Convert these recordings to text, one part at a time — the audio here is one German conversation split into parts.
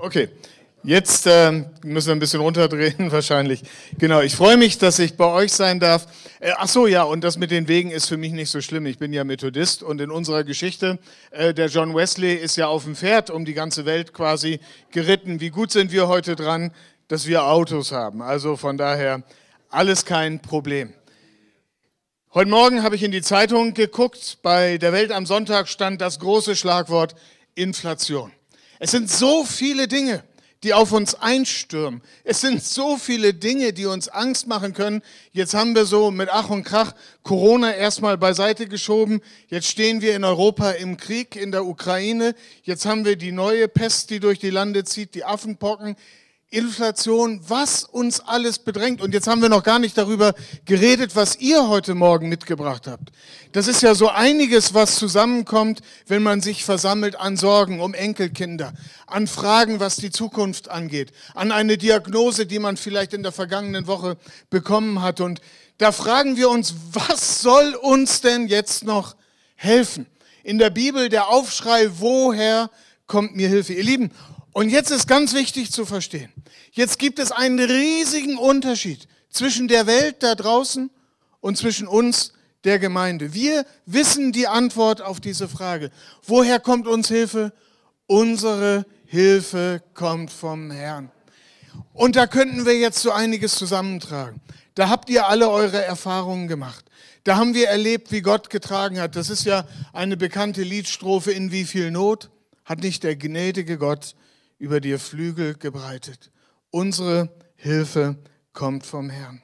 Okay. Jetzt äh, müssen wir ein bisschen runterdrehen wahrscheinlich. Genau, ich freue mich, dass ich bei euch sein darf. Äh, ach so, ja, und das mit den Wegen ist für mich nicht so schlimm. Ich bin ja Methodist und in unserer Geschichte, äh, der John Wesley ist ja auf dem Pferd um die ganze Welt quasi geritten. Wie gut sind wir heute dran, dass wir Autos haben? Also von daher alles kein Problem. Heute Morgen habe ich in die Zeitung geguckt. Bei der Welt am Sonntag stand das große Schlagwort Inflation. Es sind so viele Dinge, die auf uns einstürmen. Es sind so viele Dinge, die uns Angst machen können. Jetzt haben wir so mit Ach und Krach Corona erstmal beiseite geschoben. Jetzt stehen wir in Europa im Krieg in der Ukraine. Jetzt haben wir die neue Pest, die durch die Lande zieht, die Affenpocken. Inflation, was uns alles bedrängt. Und jetzt haben wir noch gar nicht darüber geredet, was ihr heute Morgen mitgebracht habt. Das ist ja so einiges, was zusammenkommt, wenn man sich versammelt an Sorgen um Enkelkinder, an Fragen, was die Zukunft angeht, an eine Diagnose, die man vielleicht in der vergangenen Woche bekommen hat. Und da fragen wir uns, was soll uns denn jetzt noch helfen? In der Bibel der Aufschrei, woher kommt mir Hilfe? Ihr Lieben, und jetzt ist ganz wichtig zu verstehen, jetzt gibt es einen riesigen Unterschied zwischen der Welt da draußen und zwischen uns, der Gemeinde. Wir wissen die Antwort auf diese Frage. Woher kommt uns Hilfe? Unsere Hilfe kommt vom Herrn. Und da könnten wir jetzt so einiges zusammentragen. Da habt ihr alle eure Erfahrungen gemacht. Da haben wir erlebt, wie Gott getragen hat. Das ist ja eine bekannte Liedstrophe in wie viel Not hat nicht der gnädige Gott über dir Flügel gebreitet. Unsere Hilfe kommt vom Herrn.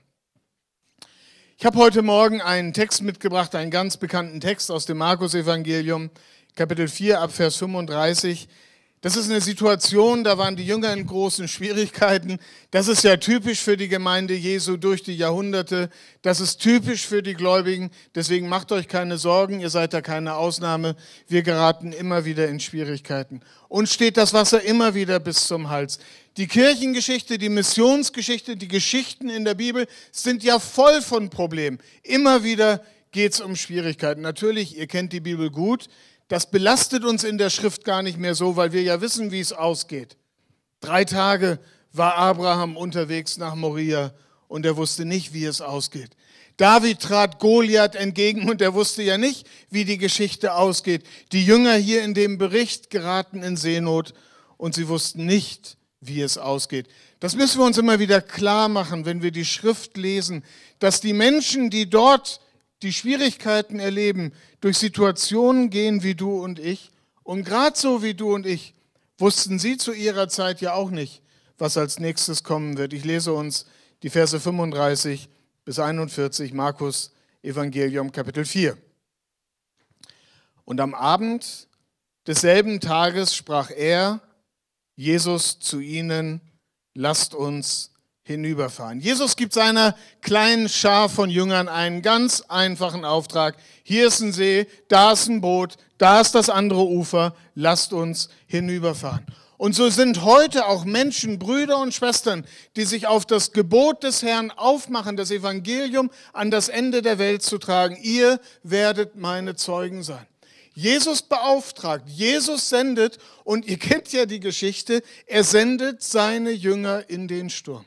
Ich habe heute Morgen einen Text mitgebracht, einen ganz bekannten Text aus dem Markus-Evangelium, Kapitel 4 Abvers 35. Das ist eine Situation, da waren die Jünger in großen Schwierigkeiten. Das ist ja typisch für die Gemeinde Jesu durch die Jahrhunderte. Das ist typisch für die Gläubigen. Deswegen macht euch keine Sorgen, ihr seid da keine Ausnahme. Wir geraten immer wieder in Schwierigkeiten. Uns steht das Wasser immer wieder bis zum Hals. Die Kirchengeschichte, die Missionsgeschichte, die Geschichten in der Bibel sind ja voll von Problemen. Immer wieder geht es um Schwierigkeiten. Natürlich, ihr kennt die Bibel gut. Das belastet uns in der Schrift gar nicht mehr so, weil wir ja wissen, wie es ausgeht. Drei Tage war Abraham unterwegs nach Moria und er wusste nicht, wie es ausgeht. David trat Goliath entgegen und er wusste ja nicht, wie die Geschichte ausgeht. Die Jünger hier in dem Bericht geraten in Seenot und sie wussten nicht, wie es ausgeht. Das müssen wir uns immer wieder klar machen, wenn wir die Schrift lesen, dass die Menschen, die dort die Schwierigkeiten erleben, durch Situationen gehen wie du und ich. Und gerade so wie du und ich wussten sie zu ihrer Zeit ja auch nicht, was als nächstes kommen wird. Ich lese uns die Verse 35 bis 41 Markus Evangelium Kapitel 4. Und am Abend desselben Tages sprach er, Jesus, zu ihnen, lasst uns hinüberfahren. Jesus gibt seiner kleinen Schar von Jüngern einen ganz einfachen Auftrag. Hier ist ein See, da ist ein Boot, da ist das andere Ufer, lasst uns hinüberfahren. Und so sind heute auch Menschen, Brüder und Schwestern, die sich auf das Gebot des Herrn aufmachen, das Evangelium an das Ende der Welt zu tragen. Ihr werdet meine Zeugen sein. Jesus beauftragt, Jesus sendet, und ihr kennt ja die Geschichte, er sendet seine Jünger in den Sturm.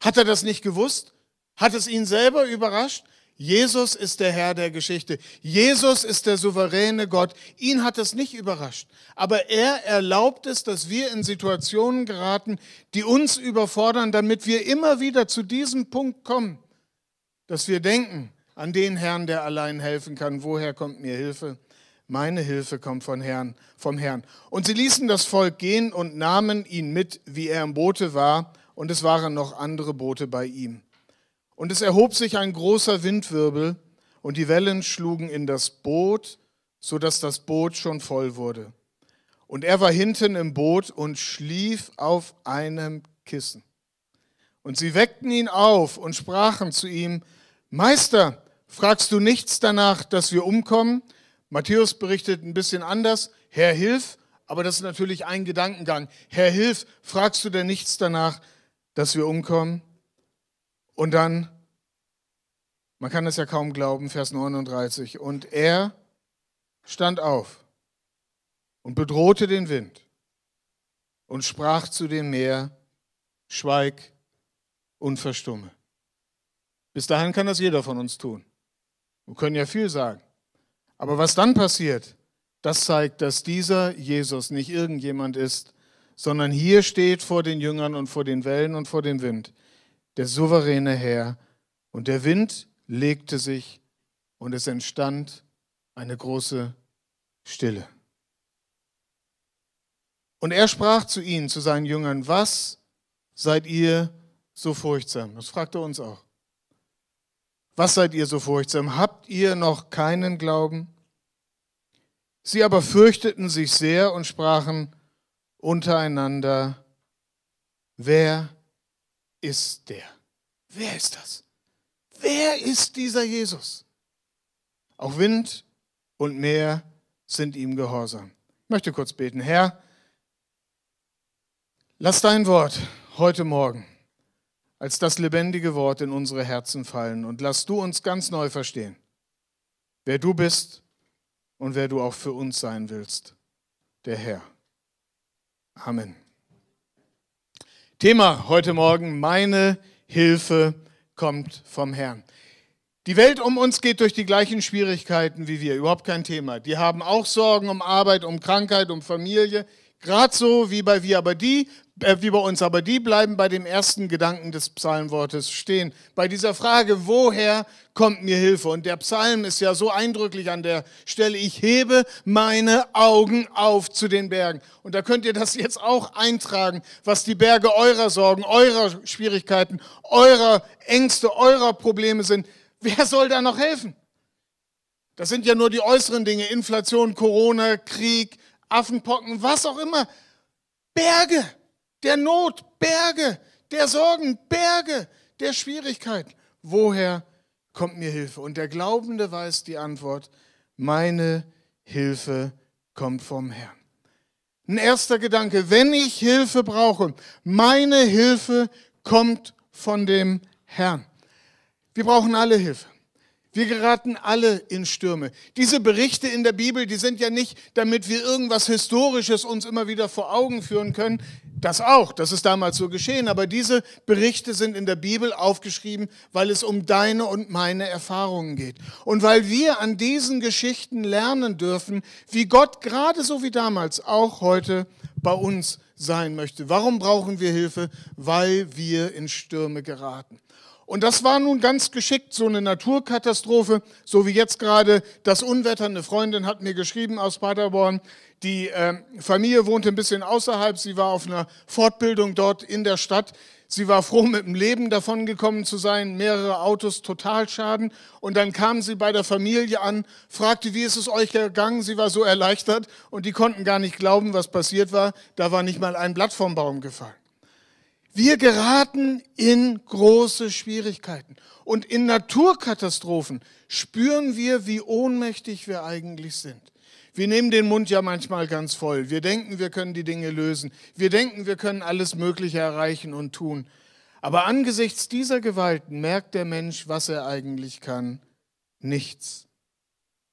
Hat er das nicht gewusst? Hat es ihn selber überrascht? Jesus ist der Herr der Geschichte. Jesus ist der souveräne Gott. Ihn hat es nicht überrascht. Aber er erlaubt es, dass wir in Situationen geraten, die uns überfordern, damit wir immer wieder zu diesem Punkt kommen, dass wir denken an den Herrn, der allein helfen kann. Woher kommt mir Hilfe? Meine Hilfe kommt von Herrn, vom Herrn. Und sie ließen das Volk gehen und nahmen ihn mit, wie er im Boote war und es waren noch andere Boote bei ihm. Und es erhob sich ein großer Windwirbel, und die Wellen schlugen in das Boot, so dass das Boot schon voll wurde. Und er war hinten im Boot und schlief auf einem Kissen. Und sie weckten ihn auf und sprachen zu ihm, Meister, fragst du nichts danach, dass wir umkommen? Matthäus berichtet ein bisschen anders, Herr, hilf, aber das ist natürlich ein Gedankengang. Herr, hilf, fragst du denn nichts danach, dass wir umkommen. Und dann, man kann es ja kaum glauben, Vers 39. Und er stand auf und bedrohte den Wind und sprach zu dem Meer, schweig und verstumme. Bis dahin kann das jeder von uns tun. Wir können ja viel sagen. Aber was dann passiert, das zeigt, dass dieser Jesus nicht irgendjemand ist, sondern hier steht vor den Jüngern und vor den Wellen und vor dem Wind der souveräne Herr. Und der Wind legte sich und es entstand eine große Stille. Und er sprach zu ihnen, zu seinen Jüngern, was seid ihr so furchtsam? Das fragt er uns auch. Was seid ihr so furchtsam? Habt ihr noch keinen Glauben? Sie aber fürchteten sich sehr und sprachen, untereinander, wer ist der? Wer ist das? Wer ist dieser Jesus? Auch Wind und Meer sind ihm gehorsam. Ich möchte kurz beten. Herr, lass dein Wort heute Morgen als das lebendige Wort in unsere Herzen fallen und lass du uns ganz neu verstehen, wer du bist und wer du auch für uns sein willst, der Herr. Amen. Thema heute Morgen, meine Hilfe kommt vom Herrn. Die Welt um uns geht durch die gleichen Schwierigkeiten wie wir, überhaupt kein Thema. Die haben auch Sorgen um Arbeit, um Krankheit, um Familie, gerade so wie bei wir. Aber die äh, wie bei uns, aber die bleiben bei dem ersten Gedanken des Psalmwortes stehen. Bei dieser Frage, woher kommt mir Hilfe? Und der Psalm ist ja so eindrücklich an der Stelle, ich hebe meine Augen auf zu den Bergen. Und da könnt ihr das jetzt auch eintragen, was die Berge eurer Sorgen, eurer Schwierigkeiten, eurer Ängste, eurer Probleme sind. Wer soll da noch helfen? Das sind ja nur die äußeren Dinge, Inflation, Corona, Krieg, Affenpocken, was auch immer. Berge, der Not Berge, der Sorgen Berge, der Schwierigkeit. Woher kommt mir Hilfe? Und der Glaubende weiß die Antwort, meine Hilfe kommt vom Herrn. Ein erster Gedanke, wenn ich Hilfe brauche, meine Hilfe kommt von dem Herrn. Wir brauchen alle Hilfe. Wir geraten alle in Stürme. Diese Berichte in der Bibel, die sind ja nicht, damit wir irgendwas Historisches uns immer wieder vor Augen führen können. Das auch, das ist damals so geschehen. Aber diese Berichte sind in der Bibel aufgeschrieben, weil es um deine und meine Erfahrungen geht. Und weil wir an diesen Geschichten lernen dürfen, wie Gott gerade so wie damals auch heute bei uns sein möchte. Warum brauchen wir Hilfe? Weil wir in Stürme geraten. Und das war nun ganz geschickt so eine Naturkatastrophe, so wie jetzt gerade das Unwetter. Eine Freundin hat mir geschrieben aus Paderborn, die äh, Familie wohnte ein bisschen außerhalb, sie war auf einer Fortbildung dort in der Stadt. Sie war froh, mit dem Leben davongekommen zu sein, mehrere Autos, total schaden. Und dann kam sie bei der Familie an, fragte, wie ist es euch gegangen? Sie war so erleichtert und die konnten gar nicht glauben, was passiert war. Da war nicht mal ein Blatt vom Baum gefallen. Wir geraten in große Schwierigkeiten. Und in Naturkatastrophen spüren wir, wie ohnmächtig wir eigentlich sind. Wir nehmen den Mund ja manchmal ganz voll. Wir denken, wir können die Dinge lösen. Wir denken, wir können alles Mögliche erreichen und tun. Aber angesichts dieser Gewalten merkt der Mensch, was er eigentlich kann. Nichts.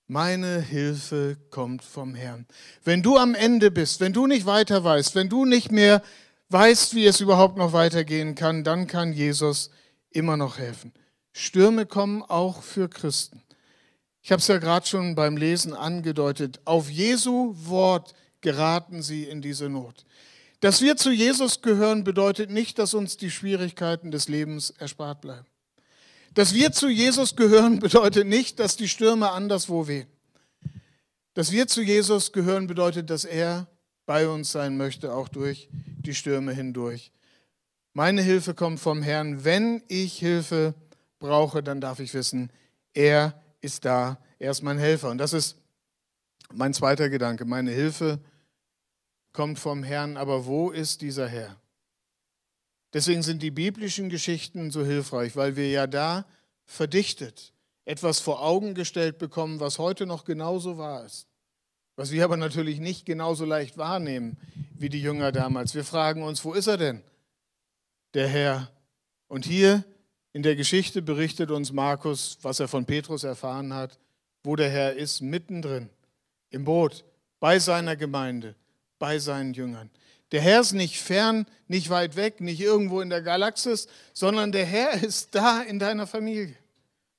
Meine Hilfe kommt vom Herrn. Wenn du am Ende bist, wenn du nicht weiter weißt, wenn du nicht mehr weißt, wie es überhaupt noch weitergehen kann, dann kann Jesus immer noch helfen. Stürme kommen auch für Christen. Ich habe es ja gerade schon beim Lesen angedeutet. Auf Jesu Wort geraten sie in diese Not. Dass wir zu Jesus gehören, bedeutet nicht, dass uns die Schwierigkeiten des Lebens erspart bleiben. Dass wir zu Jesus gehören, bedeutet nicht, dass die Stürme anderswo wehen. Dass wir zu Jesus gehören, bedeutet, dass er bei uns sein möchte, auch durch die Stürme hindurch. Meine Hilfe kommt vom Herrn. Wenn ich Hilfe brauche, dann darf ich wissen, er ist da, er ist mein Helfer. Und das ist mein zweiter Gedanke. Meine Hilfe kommt vom Herrn, aber wo ist dieser Herr? Deswegen sind die biblischen Geschichten so hilfreich, weil wir ja da verdichtet etwas vor Augen gestellt bekommen, was heute noch genauso wahr ist. Was wir aber natürlich nicht genauso leicht wahrnehmen wie die Jünger damals. Wir fragen uns, wo ist er denn, der Herr? Und hier in der Geschichte berichtet uns Markus, was er von Petrus erfahren hat, wo der Herr ist, mittendrin, im Boot, bei seiner Gemeinde, bei seinen Jüngern. Der Herr ist nicht fern, nicht weit weg, nicht irgendwo in der Galaxis, sondern der Herr ist da in deiner Familie,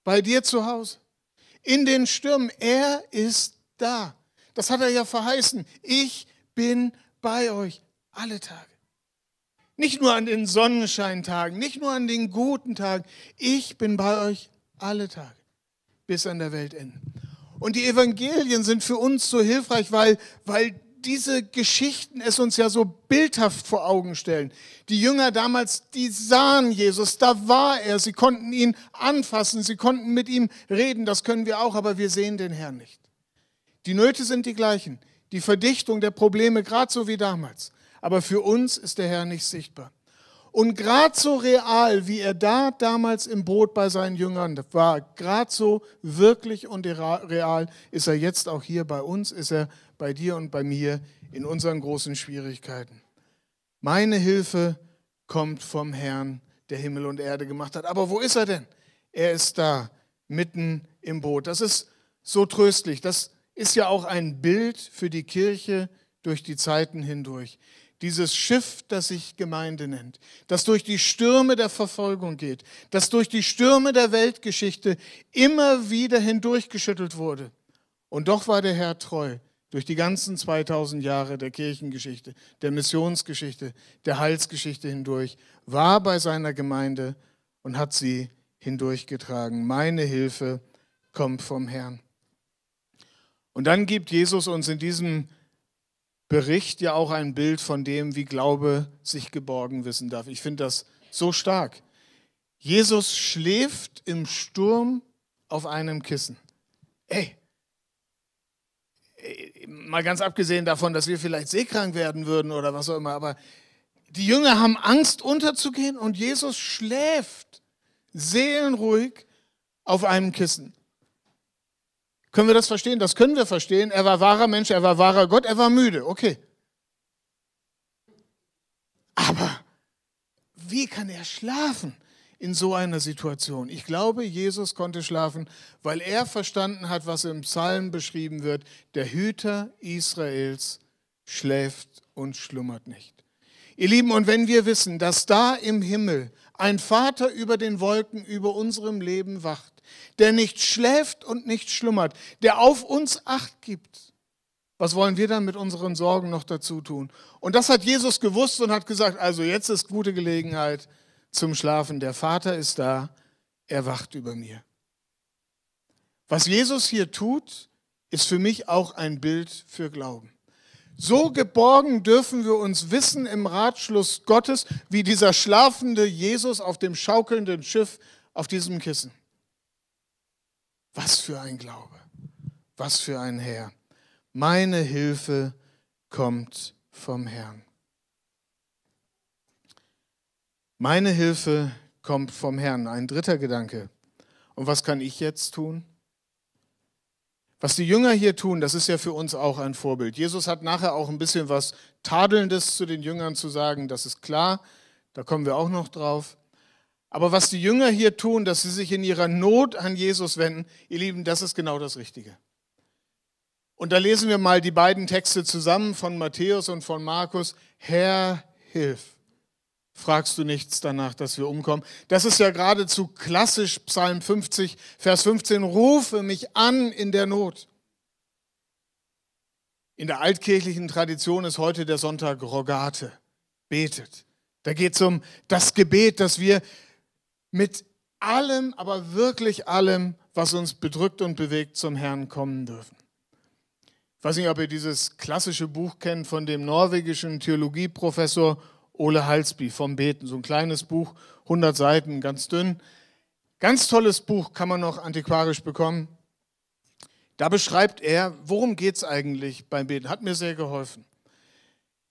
bei dir zu Hause, in den Stürmen. Er ist da. Das hat er ja verheißen. Ich bin bei euch alle Tage. Nicht nur an den Sonnenscheintagen, nicht nur an den guten Tagen. Ich bin bei euch alle Tage, bis an der Weltende. Und die Evangelien sind für uns so hilfreich, weil, weil diese Geschichten es uns ja so bildhaft vor Augen stellen. Die Jünger damals, die sahen Jesus, da war er, sie konnten ihn anfassen, sie konnten mit ihm reden, das können wir auch, aber wir sehen den Herrn nicht. Die Nöte sind die gleichen, die Verdichtung der Probleme gerade so wie damals. Aber für uns ist der Herr nicht sichtbar. Und gerade so real, wie er da damals im Boot bei seinen Jüngern war, gerade so wirklich und real ist er jetzt auch hier bei uns, ist er bei dir und bei mir in unseren großen Schwierigkeiten. Meine Hilfe kommt vom Herrn, der Himmel und Erde gemacht hat. Aber wo ist er denn? Er ist da, mitten im Boot. Das ist so tröstlich. Das ist ja auch ein Bild für die Kirche durch die Zeiten hindurch. Dieses Schiff, das sich Gemeinde nennt, das durch die Stürme der Verfolgung geht, das durch die Stürme der Weltgeschichte immer wieder hindurchgeschüttelt wurde. Und doch war der Herr treu durch die ganzen 2000 Jahre der Kirchengeschichte, der Missionsgeschichte, der Heilsgeschichte hindurch, war bei seiner Gemeinde und hat sie hindurchgetragen. Meine Hilfe kommt vom Herrn. Und dann gibt Jesus uns in diesem Bericht ja auch ein Bild von dem, wie Glaube sich geborgen wissen darf. Ich finde das so stark. Jesus schläft im Sturm auf einem Kissen. Ey, mal ganz abgesehen davon, dass wir vielleicht seekrank werden würden oder was auch immer, aber die Jünger haben Angst unterzugehen und Jesus schläft seelenruhig auf einem Kissen. Können wir das verstehen? Das können wir verstehen. Er war wahrer Mensch, er war wahrer Gott, er war müde. Okay. Aber wie kann er schlafen in so einer Situation? Ich glaube, Jesus konnte schlafen, weil er verstanden hat, was im Psalm beschrieben wird. Der Hüter Israels schläft und schlummert nicht. Ihr Lieben, und wenn wir wissen, dass da im Himmel ein Vater über den Wolken über unserem Leben wacht, der nicht schläft und nicht schlummert, der auf uns acht gibt. Was wollen wir dann mit unseren Sorgen noch dazu tun? Und das hat Jesus gewusst und hat gesagt, also jetzt ist gute Gelegenheit zum Schlafen. Der Vater ist da, er wacht über mir. Was Jesus hier tut, ist für mich auch ein Bild für Glauben. So geborgen dürfen wir uns wissen im Ratschluss Gottes, wie dieser schlafende Jesus auf dem schaukelnden Schiff auf diesem Kissen. Was für ein Glaube, was für ein Herr. Meine Hilfe kommt vom Herrn. Meine Hilfe kommt vom Herrn. Ein dritter Gedanke. Und was kann ich jetzt tun? Was die Jünger hier tun, das ist ja für uns auch ein Vorbild. Jesus hat nachher auch ein bisschen was Tadelndes zu den Jüngern zu sagen, das ist klar, da kommen wir auch noch drauf. Aber was die Jünger hier tun, dass sie sich in ihrer Not an Jesus wenden, ihr Lieben, das ist genau das Richtige. Und da lesen wir mal die beiden Texte zusammen von Matthäus und von Markus. Herr, hilf fragst du nichts danach, dass wir umkommen. Das ist ja geradezu klassisch Psalm 50, Vers 15, rufe mich an in der Not. In der altkirchlichen Tradition ist heute der Sonntag Rogate, betet. Da geht es um das Gebet, dass wir mit allem, aber wirklich allem, was uns bedrückt und bewegt, zum Herrn kommen dürfen. Ich weiß nicht, ob ihr dieses klassische Buch kennt von dem norwegischen Theologieprofessor Ole Halsby vom Beten. So ein kleines Buch, 100 Seiten, ganz dünn. Ganz tolles Buch, kann man noch antiquarisch bekommen. Da beschreibt er, worum geht es eigentlich beim Beten. Hat mir sehr geholfen.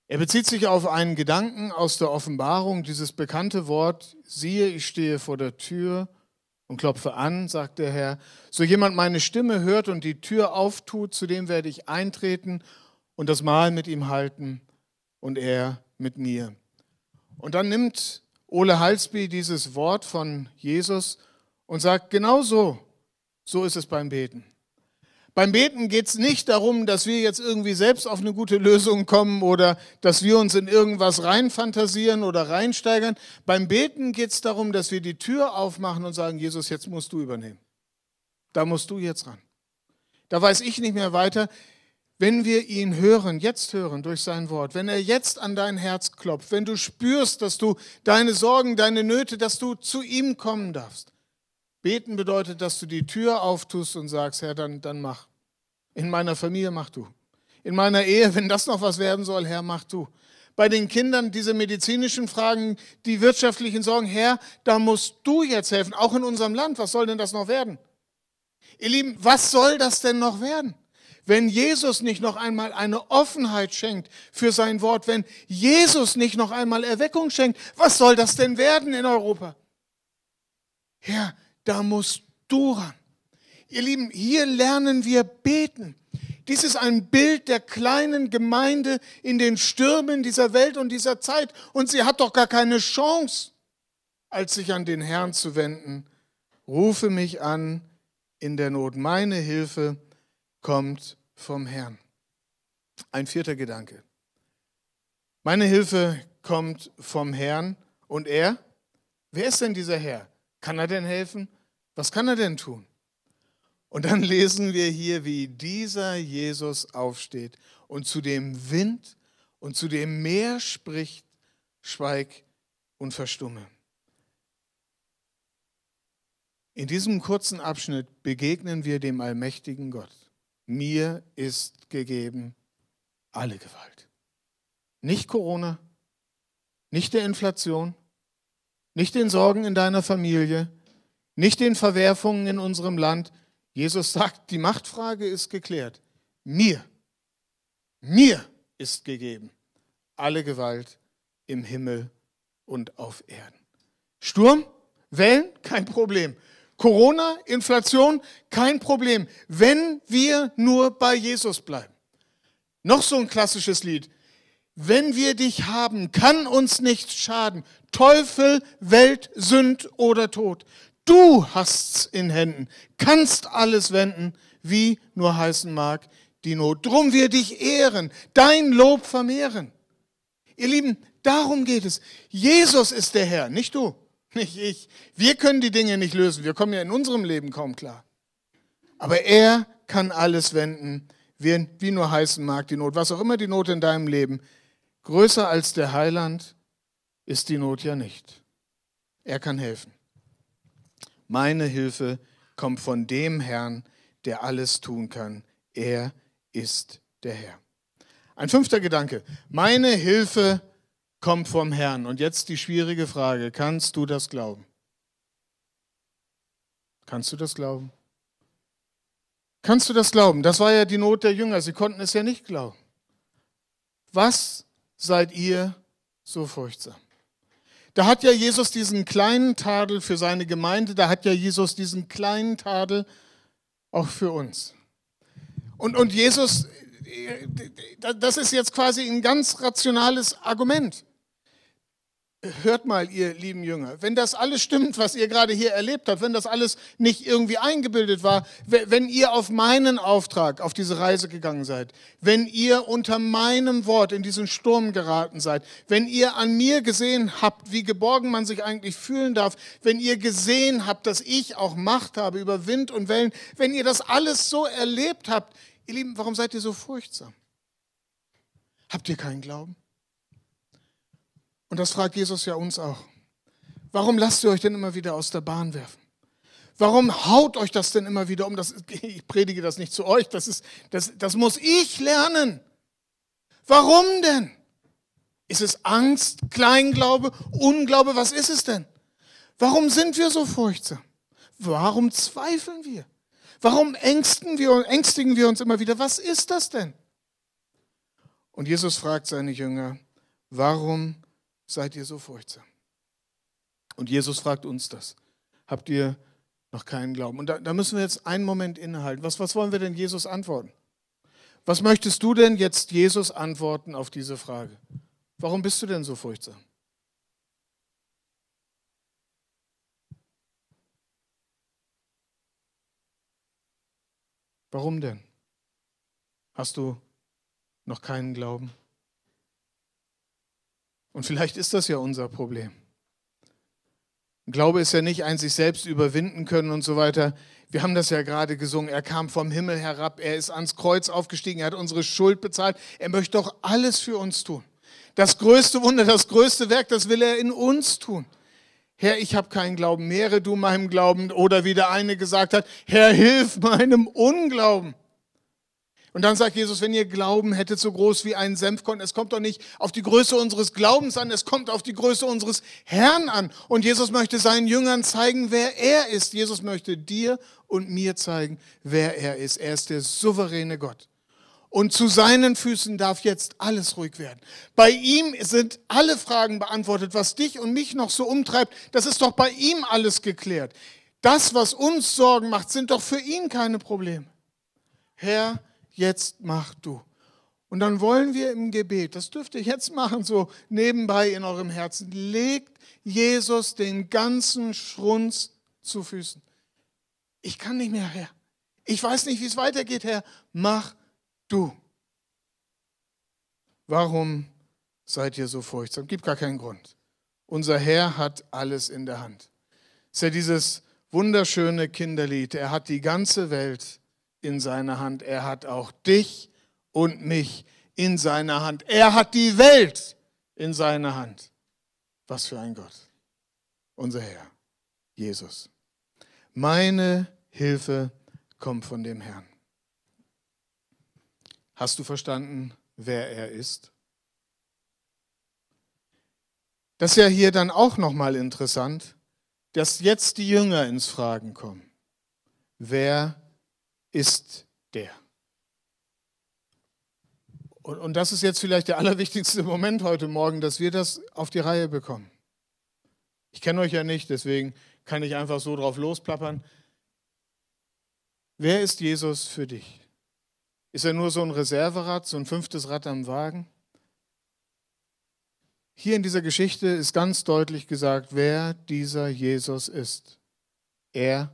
Er bezieht sich auf einen Gedanken aus der Offenbarung, dieses bekannte Wort, siehe, ich stehe vor der Tür und klopfe an, sagt der Herr. So jemand meine Stimme hört und die Tür auftut, zu dem werde ich eintreten und das Mahl mit ihm halten und er mit mir. Und dann nimmt Ole Halsby dieses Wort von Jesus und sagt, genau so, so ist es beim Beten. Beim Beten geht es nicht darum, dass wir jetzt irgendwie selbst auf eine gute Lösung kommen oder dass wir uns in irgendwas reinfantasieren oder reinsteigern. Beim Beten geht es darum, dass wir die Tür aufmachen und sagen, Jesus, jetzt musst du übernehmen. Da musst du jetzt ran. Da weiß ich nicht mehr weiter. Wenn wir ihn hören, jetzt hören durch sein Wort, wenn er jetzt an dein Herz klopft, wenn du spürst, dass du deine Sorgen, deine Nöte, dass du zu ihm kommen darfst. Beten bedeutet, dass du die Tür auftust und sagst, Herr, dann, dann mach. In meiner Familie mach du. In meiner Ehe, wenn das noch was werden soll, Herr, mach du. Bei den Kindern diese medizinischen Fragen, die wirtschaftlichen Sorgen, Herr, da musst du jetzt helfen, auch in unserem Land. Was soll denn das noch werden? Ihr Lieben, was soll das denn noch werden? wenn Jesus nicht noch einmal eine Offenheit schenkt für sein Wort, wenn Jesus nicht noch einmal Erweckung schenkt, was soll das denn werden in Europa? Herr, da musst du ran. Ihr Lieben, hier lernen wir beten. Dies ist ein Bild der kleinen Gemeinde in den Stürmen dieser Welt und dieser Zeit. Und sie hat doch gar keine Chance, als sich an den Herrn zu wenden. Rufe mich an in der Not, meine Hilfe kommt vom Herrn. Ein vierter Gedanke. Meine Hilfe kommt vom Herrn und er? Wer ist denn dieser Herr? Kann er denn helfen? Was kann er denn tun? Und dann lesen wir hier, wie dieser Jesus aufsteht und zu dem Wind und zu dem Meer spricht, schweig und verstumme. In diesem kurzen Abschnitt begegnen wir dem allmächtigen Gott mir ist gegeben alle Gewalt. Nicht Corona, nicht der Inflation, nicht den Sorgen in deiner Familie, nicht den Verwerfungen in unserem Land. Jesus sagt, die Machtfrage ist geklärt. Mir, mir ist gegeben alle Gewalt im Himmel und auf Erden. Sturm, Wellen, kein Problem. Corona, Inflation, kein Problem, wenn wir nur bei Jesus bleiben. Noch so ein klassisches Lied. Wenn wir dich haben, kann uns nichts schaden. Teufel, Welt, Sünd oder Tod. Du hast's in Händen, kannst alles wenden, wie nur heißen mag die Not. Drum wir dich ehren, dein Lob vermehren. Ihr Lieben, darum geht es. Jesus ist der Herr, nicht du nicht ich. Wir können die Dinge nicht lösen. Wir kommen ja in unserem Leben kaum klar. Aber er kann alles wenden, wie, nur heißen mag die Not. Was auch immer die Not in deinem Leben, größer als der Heiland ist die Not ja nicht. Er kann helfen. Meine Hilfe kommt von dem Herrn, der alles tun kann. Er ist der Herr. Ein fünfter Gedanke. Meine Hilfe kommt kommt vom Herrn. Und jetzt die schwierige Frage, kannst du das glauben? Kannst du das glauben? Kannst du das glauben? Das war ja die Not der Jünger, sie konnten es ja nicht glauben. Was seid ihr so furchtsam? Da hat ja Jesus diesen kleinen Tadel für seine Gemeinde, da hat ja Jesus diesen kleinen Tadel auch für uns. Und, und Jesus, äh, das ist jetzt quasi ein ganz rationales Argument hört mal, ihr lieben Jünger, wenn das alles stimmt, was ihr gerade hier erlebt habt, wenn das alles nicht irgendwie eingebildet war, wenn ihr auf meinen Auftrag auf diese Reise gegangen seid, wenn ihr unter meinem Wort in diesen Sturm geraten seid, wenn ihr an mir gesehen habt, wie geborgen man sich eigentlich fühlen darf, wenn ihr gesehen habt, dass ich auch Macht habe über Wind und Wellen, wenn ihr das alles so erlebt habt, ihr Lieben, warum seid ihr so furchtsam? Habt ihr keinen Glauben? Und das fragt Jesus ja uns auch. Warum lasst ihr euch denn immer wieder aus der Bahn werfen? Warum haut euch das denn immer wieder um? Das, ich predige das nicht zu euch, das, ist, das, das muss ich lernen. Warum denn? Ist es Angst, Kleinglaube, Unglaube? Was ist es denn? Warum sind wir so furchtsam? Warum zweifeln wir? Warum ängsten wir, ängstigen wir uns immer wieder? Was ist das denn? Und Jesus fragt seine Jünger, warum seid ihr so furchtsam. Und Jesus fragt uns das. Habt ihr noch keinen Glauben? Und da, da müssen wir jetzt einen Moment innehalten. Was, was wollen wir denn Jesus antworten? Was möchtest du denn jetzt Jesus antworten auf diese Frage? Warum bist du denn so furchtsam? Warum denn? Hast du noch keinen Glauben? Und vielleicht ist das ja unser Problem. Glaube ist ja nicht ein sich selbst überwinden können und so weiter. Wir haben das ja gerade gesungen. Er kam vom Himmel herab, er ist ans Kreuz aufgestiegen, er hat unsere Schuld bezahlt. Er möchte doch alles für uns tun. Das größte Wunder, das größte Werk, das will er in uns tun. Herr, ich habe keinen Glauben, mehre du meinem Glauben. Oder wie der eine gesagt hat, Herr, hilf meinem Unglauben. Und dann sagt Jesus, wenn ihr Glauben hättet so groß wie ein Senfkorn, es kommt doch nicht auf die Größe unseres Glaubens an, es kommt auf die Größe unseres Herrn an. Und Jesus möchte seinen Jüngern zeigen, wer er ist. Jesus möchte dir und mir zeigen, wer er ist. Er ist der souveräne Gott. Und zu seinen Füßen darf jetzt alles ruhig werden. Bei ihm sind alle Fragen beantwortet, was dich und mich noch so umtreibt. Das ist doch bei ihm alles geklärt. Das, was uns Sorgen macht, sind doch für ihn keine Probleme. Herr, jetzt mach du. Und dann wollen wir im Gebet, das dürft ihr jetzt machen, so nebenbei in eurem Herzen, legt Jesus den ganzen Schrunz zu Füßen. Ich kann nicht mehr, Herr. Ich weiß nicht, wie es weitergeht, Herr. Mach du. Warum seid ihr so furchtsam? Gibt gar keinen Grund. Unser Herr hat alles in der Hand. Es ist ja dieses wunderschöne Kinderlied. Er hat die ganze Welt in in seiner Hand. Er hat auch dich und mich in seiner Hand. Er hat die Welt in seiner Hand. Was für ein Gott. Unser Herr, Jesus. Meine Hilfe kommt von dem Herrn. Hast du verstanden, wer er ist? Das ist ja hier dann auch nochmal interessant, dass jetzt die Jünger ins Fragen kommen. Wer ist der. Und, und das ist jetzt vielleicht der allerwichtigste Moment heute Morgen, dass wir das auf die Reihe bekommen. Ich kenne euch ja nicht, deswegen kann ich einfach so drauf losplappern. Wer ist Jesus für dich? Ist er nur so ein Reserverad, so ein fünftes Rad am Wagen? Hier in dieser Geschichte ist ganz deutlich gesagt, wer dieser Jesus ist. Er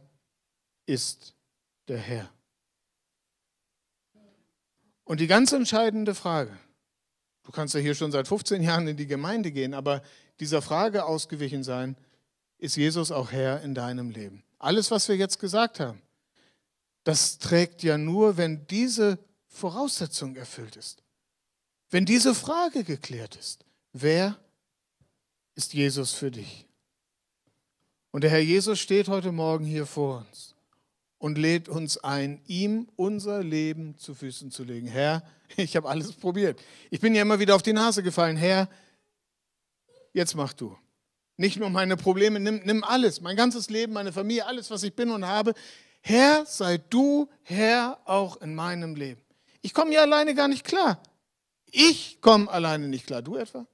ist der Herr. Und die ganz entscheidende Frage, du kannst ja hier schon seit 15 Jahren in die Gemeinde gehen, aber dieser Frage ausgewichen sein, ist Jesus auch Herr in deinem Leben? Alles, was wir jetzt gesagt haben, das trägt ja nur, wenn diese Voraussetzung erfüllt ist. Wenn diese Frage geklärt ist, wer ist Jesus für dich? Und der Herr Jesus steht heute Morgen hier vor uns und lädt uns ein, ihm unser Leben zu Füßen zu legen. Herr, ich habe alles probiert. Ich bin ja immer wieder auf die Nase gefallen. Herr, jetzt mach du. Nicht nur meine Probleme, nimm, nimm alles, mein ganzes Leben, meine Familie, alles, was ich bin und habe. Herr, sei du Herr auch in meinem Leben. Ich komme ja alleine gar nicht klar. Ich komme alleine nicht klar. Du etwa?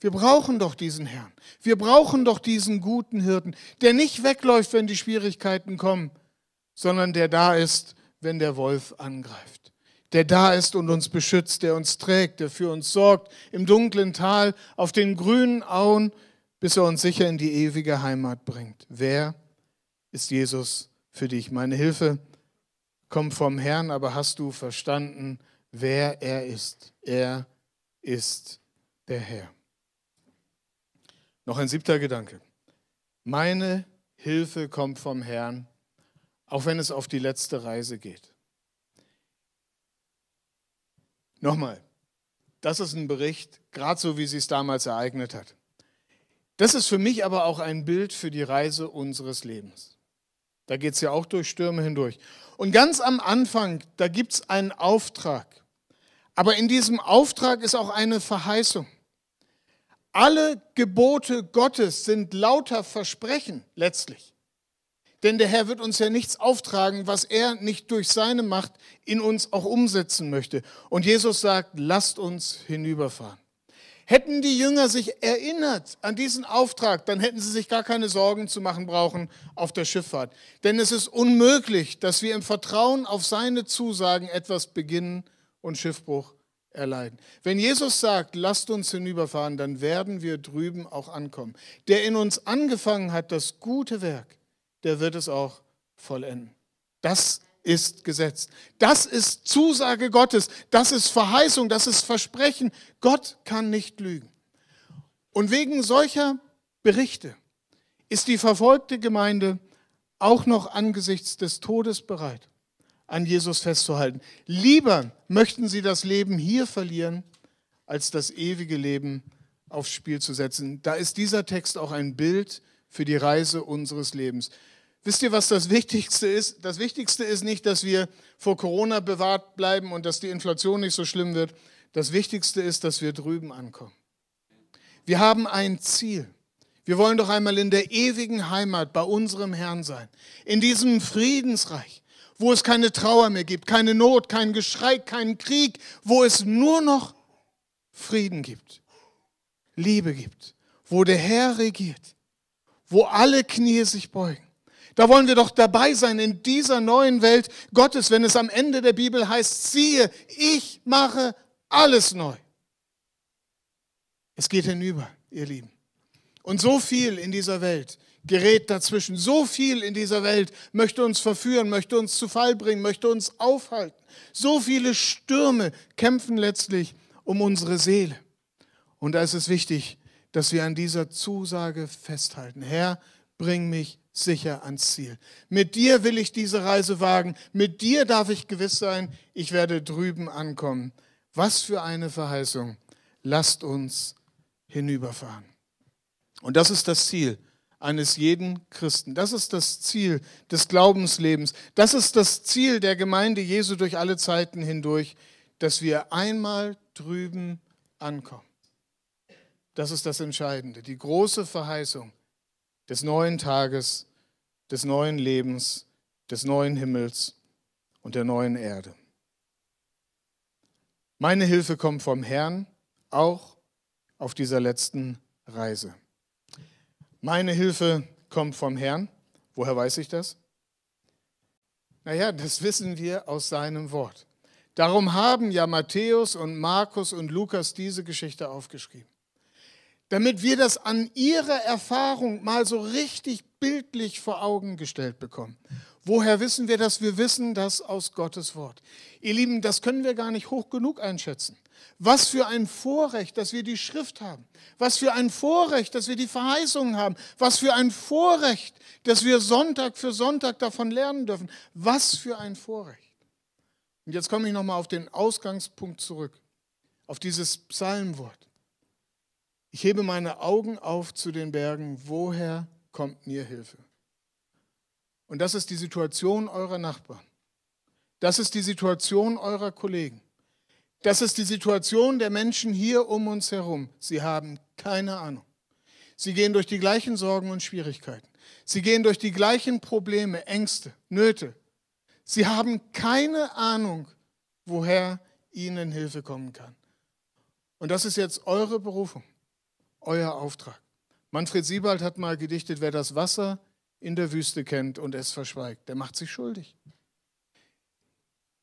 Wir brauchen doch diesen Herrn. Wir brauchen doch diesen guten Hirten, der nicht wegläuft, wenn die Schwierigkeiten kommen, sondern der da ist, wenn der Wolf angreift. Der da ist und uns beschützt, der uns trägt, der für uns sorgt, im dunklen Tal, auf den grünen Auen, bis er uns sicher in die ewige Heimat bringt. Wer ist Jesus für dich? Meine Hilfe kommt vom Herrn, aber hast du verstanden, wer er ist? Er ist der Herr. Noch ein siebter Gedanke. Meine Hilfe kommt vom Herrn, auch wenn es auf die letzte Reise geht. Nochmal, das ist ein Bericht, gerade so wie sie es damals ereignet hat. Das ist für mich aber auch ein Bild für die Reise unseres Lebens. Da geht es ja auch durch Stürme hindurch. Und ganz am Anfang, da gibt es einen Auftrag. Aber in diesem Auftrag ist auch eine Verheißung. Alle Gebote Gottes sind lauter Versprechen letztlich. Denn der Herr wird uns ja nichts auftragen, was er nicht durch seine Macht in uns auch umsetzen möchte. Und Jesus sagt, lasst uns hinüberfahren. Hätten die Jünger sich erinnert an diesen Auftrag, dann hätten sie sich gar keine Sorgen zu machen brauchen auf der Schifffahrt. Denn es ist unmöglich, dass wir im Vertrauen auf seine Zusagen etwas beginnen und Schiffbruch erleiden. Wenn Jesus sagt, lasst uns hinüberfahren, dann werden wir drüben auch ankommen. Der in uns angefangen hat, das gute Werk, der wird es auch vollenden. Das ist Gesetz. Das ist Zusage Gottes. Das ist Verheißung. Das ist Versprechen. Gott kann nicht lügen. Und wegen solcher Berichte ist die verfolgte Gemeinde auch noch angesichts des Todes bereit, an Jesus festzuhalten. Lieber möchten sie das Leben hier verlieren, als das ewige Leben aufs Spiel zu setzen. Da ist dieser Text auch ein Bild für die Reise unseres Lebens. Wisst ihr, was das Wichtigste ist? Das Wichtigste ist nicht, dass wir vor Corona bewahrt bleiben und dass die Inflation nicht so schlimm wird. Das Wichtigste ist, dass wir drüben ankommen. Wir haben ein Ziel. Wir wollen doch einmal in der ewigen Heimat bei unserem Herrn sein. In diesem Friedensreich, wo es keine Trauer mehr gibt, keine Not, kein Geschrei, keinen Krieg, wo es nur noch Frieden gibt, Liebe gibt, wo der Herr regiert wo alle Knie sich beugen. Da wollen wir doch dabei sein in dieser neuen Welt Gottes, wenn es am Ende der Bibel heißt, siehe, ich mache alles neu. Es geht hinüber, ihr Lieben. Und so viel in dieser Welt gerät dazwischen. So viel in dieser Welt möchte uns verführen, möchte uns zu Fall bringen, möchte uns aufhalten. So viele Stürme kämpfen letztlich um unsere Seele. Und da ist es wichtig, dass wir an dieser Zusage festhalten. Herr, bring mich sicher ans Ziel. Mit dir will ich diese Reise wagen. Mit dir darf ich gewiss sein, ich werde drüben ankommen. Was für eine Verheißung. Lasst uns hinüberfahren. Und das ist das Ziel eines jeden Christen. Das ist das Ziel des Glaubenslebens. Das ist das Ziel der Gemeinde Jesu durch alle Zeiten hindurch, dass wir einmal drüben ankommen. Das ist das Entscheidende, die große Verheißung des neuen Tages, des neuen Lebens, des neuen Himmels und der neuen Erde. Meine Hilfe kommt vom Herrn, auch auf dieser letzten Reise. Meine Hilfe kommt vom Herrn. Woher weiß ich das? Naja, das wissen wir aus seinem Wort. Darum haben ja Matthäus und Markus und Lukas diese Geschichte aufgeschrieben damit wir das an ihrer Erfahrung mal so richtig bildlich vor Augen gestellt bekommen. Woher wissen wir das? Wir wissen das aus Gottes Wort. Ihr Lieben, das können wir gar nicht hoch genug einschätzen. Was für ein Vorrecht, dass wir die Schrift haben. Was für ein Vorrecht, dass wir die Verheißungen haben. Was für ein Vorrecht, dass wir Sonntag für Sonntag davon lernen dürfen. Was für ein Vorrecht. Und jetzt komme ich nochmal auf den Ausgangspunkt zurück, auf dieses Psalmwort. Ich hebe meine Augen auf zu den Bergen. Woher kommt mir Hilfe? Und das ist die Situation eurer Nachbarn. Das ist die Situation eurer Kollegen. Das ist die Situation der Menschen hier um uns herum. Sie haben keine Ahnung. Sie gehen durch die gleichen Sorgen und Schwierigkeiten. Sie gehen durch die gleichen Probleme, Ängste, Nöte. Sie haben keine Ahnung, woher ihnen Hilfe kommen kann. Und das ist jetzt eure Berufung euer Auftrag. Manfred Siebald hat mal gedichtet, wer das Wasser in der Wüste kennt und es verschweigt, der macht sich schuldig.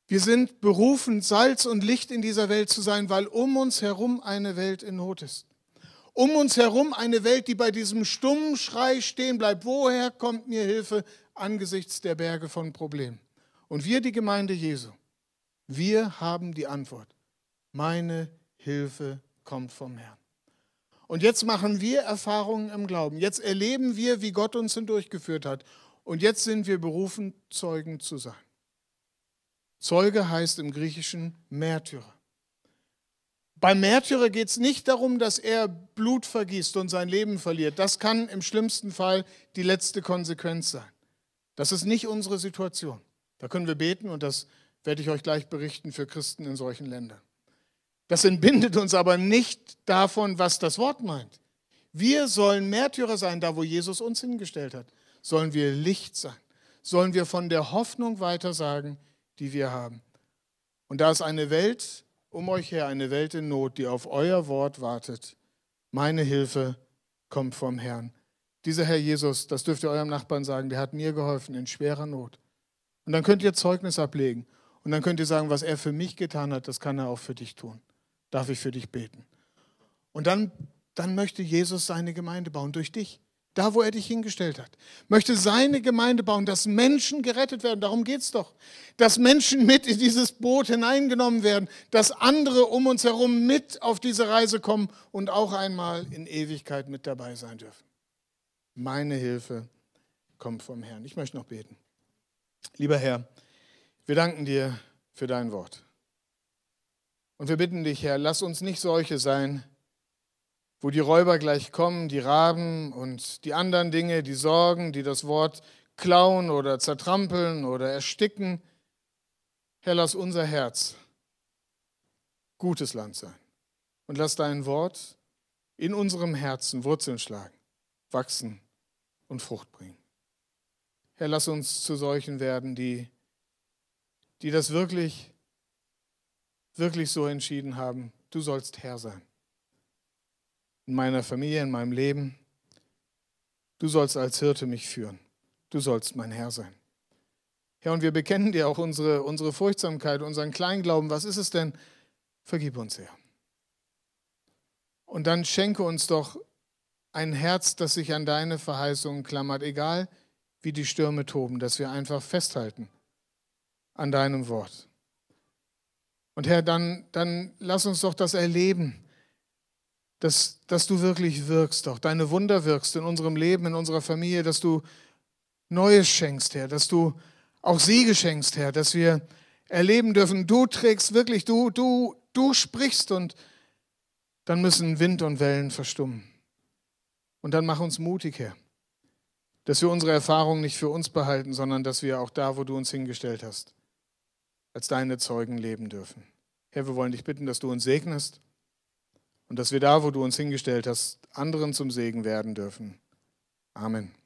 Wir sind berufen, Salz und Licht in dieser Welt zu sein, weil um uns herum eine Welt in Not ist. Um uns herum eine Welt, die bei diesem stummen Schrei stehen bleibt. Woher kommt mir Hilfe angesichts der Berge von Problemen? Und wir, die Gemeinde Jesu, wir haben die Antwort. Meine Hilfe kommt vom Herrn. Und jetzt machen wir Erfahrungen im Glauben. Jetzt erleben wir, wie Gott uns hindurchgeführt hat. Und jetzt sind wir berufen, Zeugen zu sein. Zeuge heißt im Griechischen Märtyrer. Beim Märtyrer geht es nicht darum, dass er Blut vergießt und sein Leben verliert. Das kann im schlimmsten Fall die letzte Konsequenz sein. Das ist nicht unsere Situation. Da können wir beten und das werde ich euch gleich berichten für Christen in solchen Ländern. Das entbindet uns aber nicht davon, was das Wort meint. Wir sollen Märtyrer sein, da wo Jesus uns hingestellt hat. Sollen wir Licht sein? Sollen wir von der Hoffnung weitersagen, die wir haben? Und da ist eine Welt um euch her, eine Welt in Not, die auf euer Wort wartet. Meine Hilfe kommt vom Herrn. Dieser Herr Jesus, das dürft ihr eurem Nachbarn sagen, der hat mir geholfen in schwerer Not. Und dann könnt ihr Zeugnis ablegen. Und dann könnt ihr sagen, was er für mich getan hat, das kann er auch für dich tun darf ich für dich beten. Und dann, dann möchte Jesus seine Gemeinde bauen durch dich. Da, wo er dich hingestellt hat. Möchte seine Gemeinde bauen, dass Menschen gerettet werden. Darum geht es doch. Dass Menschen mit in dieses Boot hineingenommen werden. Dass andere um uns herum mit auf diese Reise kommen und auch einmal in Ewigkeit mit dabei sein dürfen. Meine Hilfe kommt vom Herrn. Ich möchte noch beten. Lieber Herr, wir danken dir für dein Wort. Und wir bitten dich, Herr, lass uns nicht solche sein, wo die Räuber gleich kommen, die Raben und die anderen Dinge, die Sorgen, die das Wort klauen oder zertrampeln oder ersticken. Herr, lass unser Herz gutes Land sein und lass dein Wort in unserem Herzen Wurzeln schlagen, wachsen und Frucht bringen. Herr, lass uns zu solchen werden, die, die das wirklich wirklich so entschieden haben, du sollst Herr sein. In meiner Familie, in meinem Leben. Du sollst als Hirte mich führen. Du sollst mein Herr sein. Herr, ja, und wir bekennen dir auch unsere, unsere Furchtsamkeit, unseren Kleinglauben. Was ist es denn? Vergib uns, Herr. Und dann schenke uns doch ein Herz, das sich an deine Verheißungen klammert, egal wie die Stürme toben, dass wir einfach festhalten an deinem Wort. Und Herr, dann, dann lass uns doch das erleben, dass, dass du wirklich wirkst, doch deine Wunder wirkst in unserem Leben, in unserer Familie, dass du Neues schenkst, Herr, dass du auch Siege schenkst, Herr, dass wir erleben dürfen, du trägst wirklich, du, du, du sprichst und dann müssen Wind und Wellen verstummen. Und dann mach uns mutig, Herr, dass wir unsere Erfahrungen nicht für uns behalten, sondern dass wir auch da, wo du uns hingestellt hast, als deine Zeugen leben dürfen. Herr, wir wollen dich bitten, dass du uns segnest und dass wir da, wo du uns hingestellt hast, anderen zum Segen werden dürfen. Amen.